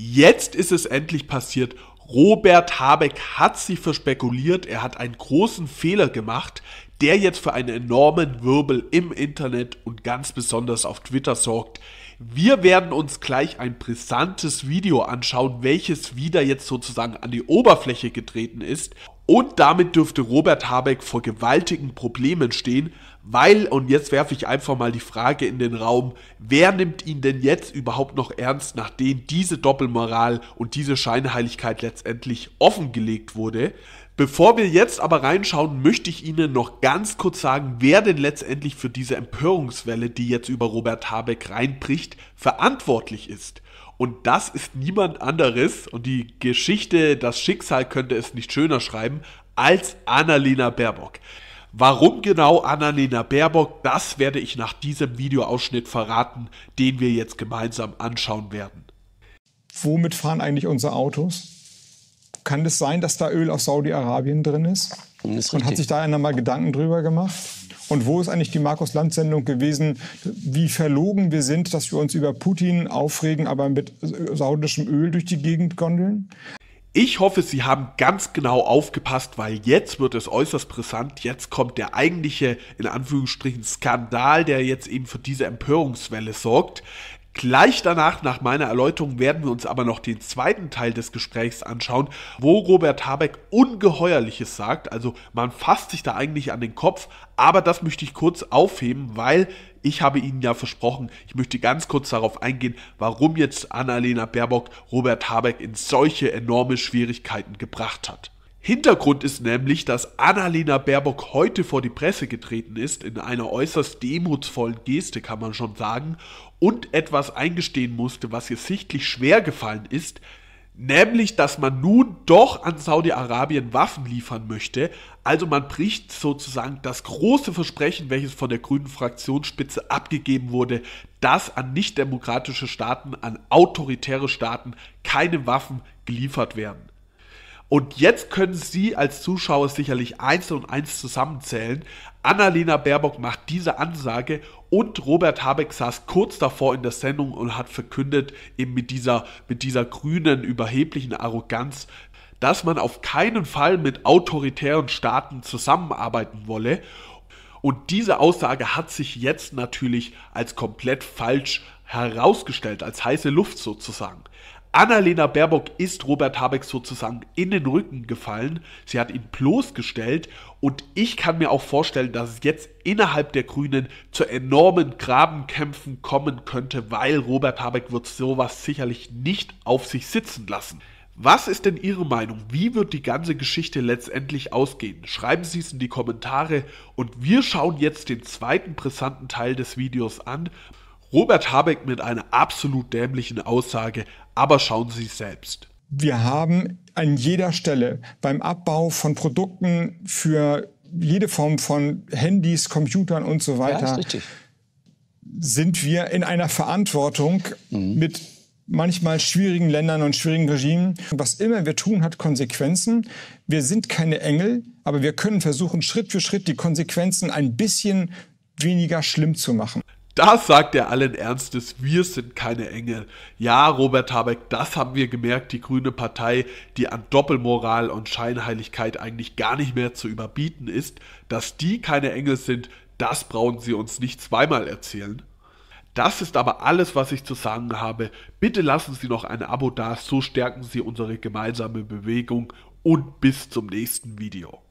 Jetzt ist es endlich passiert. Robert Habeck hat sie verspekuliert, er hat einen großen Fehler gemacht, der jetzt für einen enormen Wirbel im Internet und ganz besonders auf Twitter sorgt. Wir werden uns gleich ein brisantes Video anschauen, welches wieder jetzt sozusagen an die Oberfläche getreten ist und damit dürfte Robert Habeck vor gewaltigen Problemen stehen, weil, und jetzt werfe ich einfach mal die Frage in den Raum, wer nimmt ihn denn jetzt überhaupt noch ernst, nachdem diese Doppelmoral und diese Scheinheiligkeit letztendlich offengelegt wurde? Bevor wir jetzt aber reinschauen, möchte ich Ihnen noch ganz kurz sagen, wer denn letztendlich für diese Empörungswelle, die jetzt über Robert Habeck reinbricht, verantwortlich ist. Und das ist niemand anderes, und die Geschichte, das Schicksal könnte es nicht schöner schreiben, als Annalena Baerbock. Warum genau Annalena Baerbock, das werde ich nach diesem Videoausschnitt verraten, den wir jetzt gemeinsam anschauen werden. Womit fahren eigentlich unsere Autos? Kann es sein, dass da Öl aus Saudi-Arabien drin ist? ist und hat sich da einer mal Gedanken drüber gemacht? Und wo ist eigentlich die Markus-Land-Sendung gewesen, wie verlogen wir sind, dass wir uns über Putin aufregen, aber mit saudischem Öl durch die Gegend gondeln? Ich hoffe, Sie haben ganz genau aufgepasst, weil jetzt wird es äußerst brisant. Jetzt kommt der eigentliche, in Anführungsstrichen, Skandal, der jetzt eben für diese Empörungswelle sorgt. Gleich danach, nach meiner Erläuterung, werden wir uns aber noch den zweiten Teil des Gesprächs anschauen, wo Robert Habeck Ungeheuerliches sagt. Also man fasst sich da eigentlich an den Kopf, aber das möchte ich kurz aufheben, weil ich habe Ihnen ja versprochen, ich möchte ganz kurz darauf eingehen, warum jetzt Annalena Baerbock Robert Habeck in solche enorme Schwierigkeiten gebracht hat. Hintergrund ist nämlich, dass Annalena Baerbock heute vor die Presse getreten ist, in einer äußerst demutsvollen Geste kann man schon sagen, und etwas eingestehen musste, was ihr sichtlich schwer gefallen ist, nämlich dass man nun doch an Saudi-Arabien Waffen liefern möchte. Also man bricht sozusagen das große Versprechen, welches von der grünen Fraktionsspitze abgegeben wurde, dass an nichtdemokratische Staaten, an autoritäre Staaten keine Waffen geliefert werden. Und jetzt können Sie als Zuschauer sicherlich eins und eins zusammenzählen. Annalena Baerbock macht diese Ansage und Robert Habeck saß kurz davor in der Sendung und hat verkündet, eben mit dieser, mit dieser grünen, überheblichen Arroganz, dass man auf keinen Fall mit autoritären Staaten zusammenarbeiten wolle. Und diese Aussage hat sich jetzt natürlich als komplett falsch herausgestellt, als heiße Luft sozusagen. Annalena Baerbock ist Robert Habeck sozusagen in den Rücken gefallen. Sie hat ihn bloßgestellt und ich kann mir auch vorstellen, dass es jetzt innerhalb der Grünen zu enormen Grabenkämpfen kommen könnte, weil Robert Habeck wird sowas sicherlich nicht auf sich sitzen lassen. Was ist denn Ihre Meinung? Wie wird die ganze Geschichte letztendlich ausgehen? Schreiben Sie es in die Kommentare und wir schauen jetzt den zweiten brisanten Teil des Videos an. Robert Habeck mit einer absolut dämlichen Aussage, aber schauen Sie selbst. Wir haben an jeder Stelle beim Abbau von Produkten für jede Form von Handys, Computern und so weiter, ja, sind wir in einer Verantwortung mhm. mit manchmal schwierigen Ländern und schwierigen Regimen. Was immer wir tun, hat Konsequenzen. Wir sind keine Engel, aber wir können versuchen, Schritt für Schritt die Konsequenzen ein bisschen weniger schlimm zu machen. Da sagt er allen Ernstes, wir sind keine Engel. Ja, Robert Habeck, das haben wir gemerkt, die Grüne Partei, die an Doppelmoral und Scheinheiligkeit eigentlich gar nicht mehr zu überbieten ist, dass die keine Engel sind, das brauchen sie uns nicht zweimal erzählen. Das ist aber alles, was ich zu sagen habe. Bitte lassen Sie noch ein Abo da, so stärken Sie unsere gemeinsame Bewegung und bis zum nächsten Video.